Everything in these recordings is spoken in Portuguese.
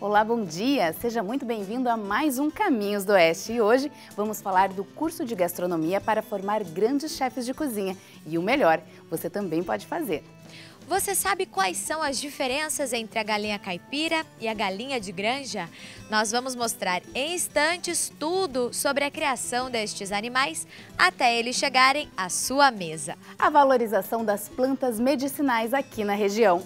Olá, bom dia! Seja muito bem-vindo a mais um Caminhos do Oeste. E hoje vamos falar do curso de gastronomia para formar grandes chefes de cozinha. E o melhor, você também pode fazer. Você sabe quais são as diferenças entre a galinha caipira e a galinha de granja? Nós vamos mostrar em instantes tudo sobre a criação destes animais até eles chegarem à sua mesa. A valorização das plantas medicinais aqui na região.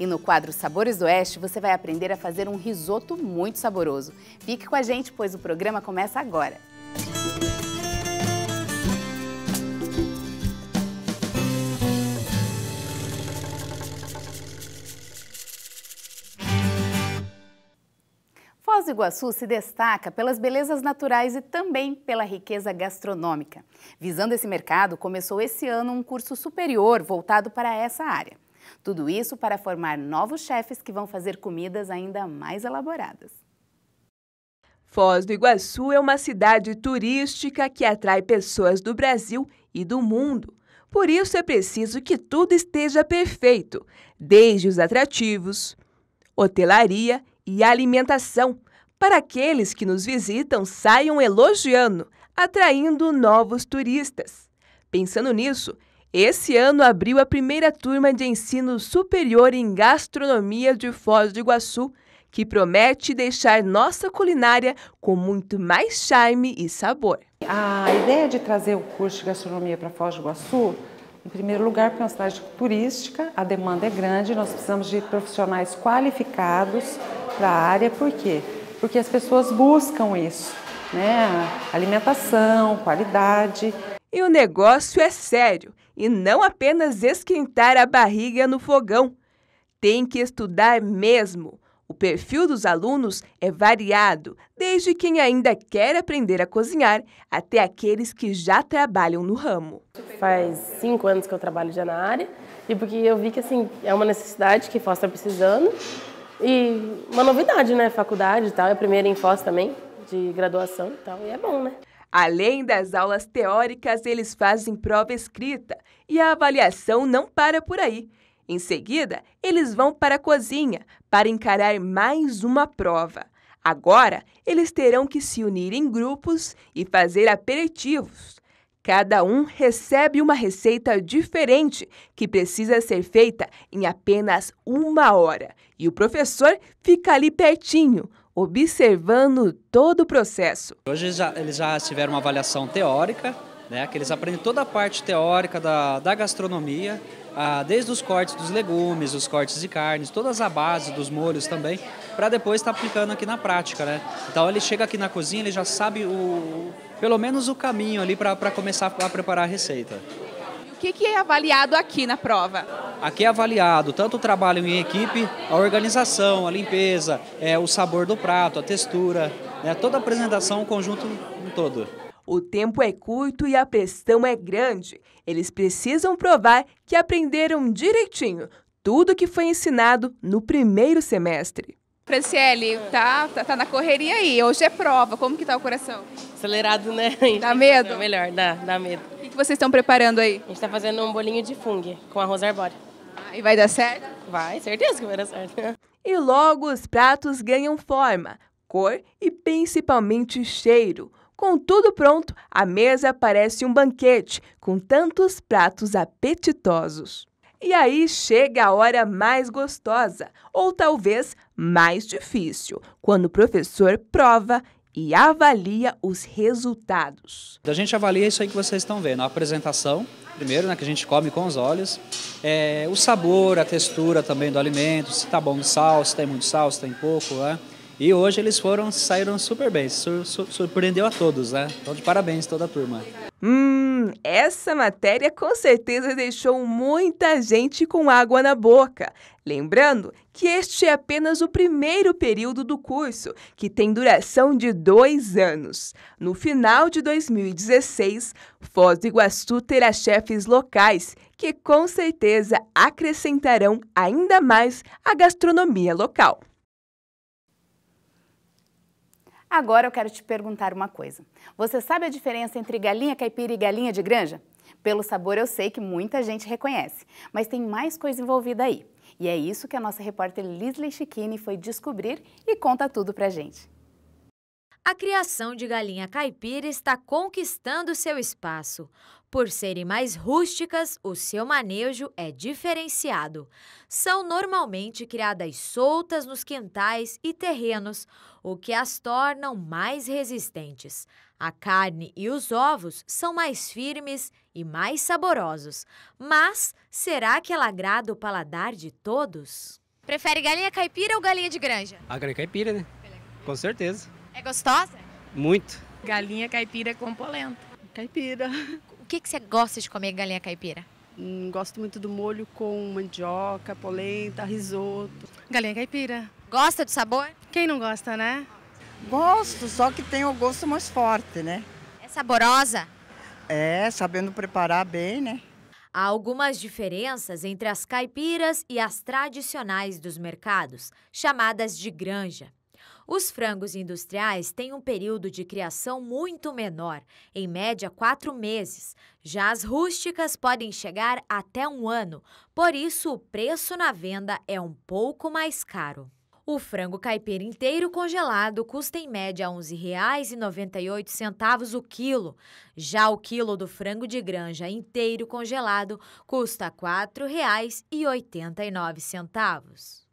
E no quadro Sabores do Oeste, você vai aprender a fazer um risoto muito saboroso. Fique com a gente, pois o programa começa agora. Foz do Iguaçu se destaca pelas belezas naturais e também pela riqueza gastronômica. Visando esse mercado, começou esse ano um curso superior voltado para essa área. Tudo isso para formar novos chefes que vão fazer comidas ainda mais elaboradas. Foz do Iguaçu é uma cidade turística que atrai pessoas do Brasil e do mundo. Por isso é preciso que tudo esteja perfeito, desde os atrativos, hotelaria e alimentação, para aqueles que nos visitam saiam elogiando, atraindo novos turistas. Pensando nisso, esse ano abriu a primeira turma de ensino superior em gastronomia de Foz do Iguaçu, que promete deixar nossa culinária com muito mais charme e sabor. A ideia de trazer o curso de gastronomia para Foz do Iguaçu em primeiro lugar, porque é uma cidade turística, a demanda é grande, nós precisamos de profissionais qualificados para a área, por quê? Porque as pessoas buscam isso, né? Alimentação, qualidade. E o negócio é sério e não apenas esquentar a barriga no fogão. Tem que estudar mesmo. O perfil dos alunos é variado, desde quem ainda quer aprender a cozinhar até aqueles que já trabalham no ramo. Faz cinco anos que eu trabalho já na área e porque eu vi que assim é uma necessidade que Foz está precisando e uma novidade, né? Faculdade e tal, é a primeira em Foz também de graduação e tal, e é bom, né? Além das aulas teóricas, eles fazem prova escrita e a avaliação não para por aí. Em seguida, eles vão para a cozinha para encarar mais uma prova. Agora, eles terão que se unir em grupos e fazer aperitivos. Cada um recebe uma receita diferente que precisa ser feita em apenas uma hora e o professor fica ali pertinho, observando todo o processo. Hoje eles já, eles já tiveram uma avaliação teórica, né, que eles aprendem toda a parte teórica da, da gastronomia, ah, desde os cortes dos legumes, os cortes de carnes, todas a base dos molhos também, para depois estar tá aplicando aqui na prática, né? Então ele chega aqui na cozinha, ele já sabe o, pelo menos o caminho ali para começar a preparar a receita que, que é avaliado aqui na prova? Aqui é avaliado tanto o trabalho em equipe, a organização, a limpeza, é, o sabor do prato, a textura, né, toda a apresentação, o conjunto todo. O tempo é curto e a pressão é grande. Eles precisam provar que aprenderam direitinho tudo que foi ensinado no primeiro semestre. Franciele, tá, tá, tá, na correria aí. Hoje é prova. Como que tá o coração? Acelerado, né? Dá medo? É melhor, dá, dá medo vocês estão preparando aí? A gente está fazendo um bolinho de fungo com arroz arbóreo. Ah, e vai dar certo? Vai, certeza que vai dar certo. E logo os pratos ganham forma, cor e principalmente cheiro. Com tudo pronto, a mesa parece um banquete, com tantos pratos apetitosos. E aí chega a hora mais gostosa, ou talvez mais difícil, quando o professor prova e avalia os resultados. A gente avalia isso aí que vocês estão vendo, a apresentação, primeiro, né, que a gente come com os olhos, é, o sabor, a textura também do alimento, se está bom de sal, se tem muito sal, se tem pouco, né? E hoje eles foram, saíram super bem, sur, sur, surpreendeu a todos, né? Então de parabéns toda a turma. Hum, essa matéria com certeza deixou muita gente com água na boca. Lembrando que este é apenas o primeiro período do curso, que tem duração de dois anos. No final de 2016, Foz do Iguaçu terá chefes locais que com certeza acrescentarão ainda mais a gastronomia local. Agora eu quero te perguntar uma coisa. Você sabe a diferença entre galinha caipira e galinha de granja? Pelo sabor eu sei que muita gente reconhece, mas tem mais coisa envolvida aí. E é isso que a nossa repórter Lisley Chiquini foi descobrir e conta tudo pra gente. A criação de galinha caipira está conquistando seu espaço. Por serem mais rústicas, o seu manejo é diferenciado. São normalmente criadas soltas nos quintais e terrenos, o que as tornam mais resistentes. A carne e os ovos são mais firmes e mais saborosos. Mas será que ela agrada o paladar de todos? Prefere galinha caipira ou galinha de granja? A ah, galinha caipira, né? Com certeza. É gostosa? Muito. Galinha caipira com polenta. Caipira. O que, que você gosta de comer galinha caipira? Hum, gosto muito do molho com mandioca, polenta, risoto. Galinha caipira. Gosta do sabor? Quem não gosta, né? Gosto, só que tem o gosto mais forte, né? É saborosa? É, sabendo preparar bem, né? Há algumas diferenças entre as caipiras e as tradicionais dos mercados, chamadas de granja. Os frangos industriais têm um período de criação muito menor, em média quatro meses. Já as rústicas podem chegar até um ano, por isso o preço na venda é um pouco mais caro. O frango caipira inteiro congelado custa em média R$ 11,98 o quilo. Já o quilo do frango de granja inteiro congelado custa R$ 4,89.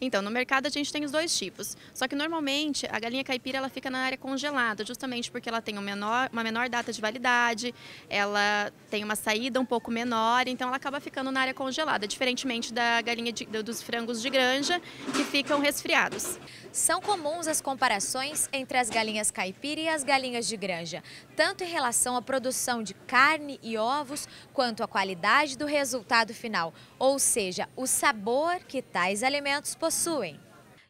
Então, no mercado a gente tem os dois tipos. Só que normalmente a galinha caipira ela fica na área congelada, justamente porque ela tem um menor, uma menor data de validade, ela tem uma saída um pouco menor, então ela acaba ficando na área congelada, diferentemente da galinha de, dos frangos de granja que ficam resfriados. São comuns as comparações entre as galinhas caipira e as galinhas de granja, tanto em relação à produção de carne e ovos, quanto à qualidade do resultado final, ou seja, o sabor que tais alimentos possuem.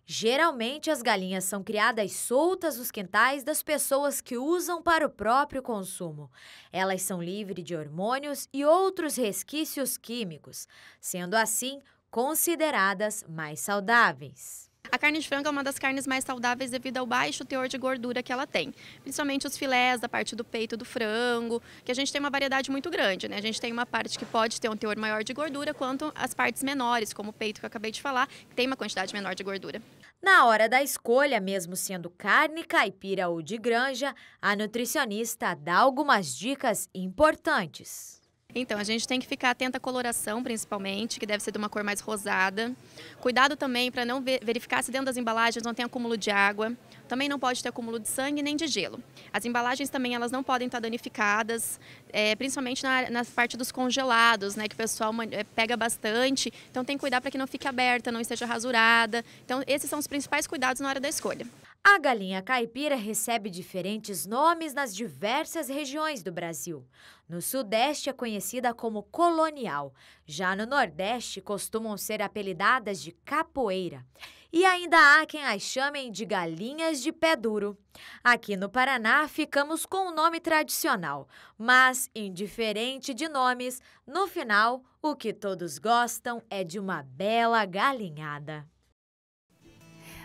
Geralmente, as galinhas são criadas soltas nos quintais das pessoas que usam para o próprio consumo. Elas são livres de hormônios e outros resquícios químicos, sendo assim consideradas mais saudáveis. A carne de frango é uma das carnes mais saudáveis devido ao baixo teor de gordura que ela tem. Principalmente os filés, da parte do peito do frango, que a gente tem uma variedade muito grande, né? A gente tem uma parte que pode ter um teor maior de gordura, quanto as partes menores, como o peito que eu acabei de falar, que tem uma quantidade menor de gordura. Na hora da escolha, mesmo sendo carne, caipira ou de granja, a nutricionista dá algumas dicas importantes. Então, a gente tem que ficar atenta à coloração, principalmente, que deve ser de uma cor mais rosada. Cuidado também para não verificar se dentro das embalagens não tem acúmulo de água. Também não pode ter acúmulo de sangue nem de gelo. As embalagens também elas não podem estar danificadas, é, principalmente na, na, parte dos congelados, né, que o pessoal é, pega bastante. Então, tem que cuidar para que não fique aberta, não esteja rasurada. Então, esses são os principais cuidados na hora da escolha. A galinha caipira recebe diferentes nomes nas diversas regiões do Brasil. No Sudeste é conhecida como colonial, já no Nordeste costumam ser apelidadas de capoeira. E ainda há quem as chamem de galinhas de pé duro. Aqui no Paraná ficamos com o nome tradicional, mas, indiferente de nomes, no final o que todos gostam é de uma bela galinhada.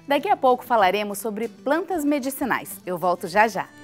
Daqui a pouco falaremos sobre plantas medicinais. Eu volto já já.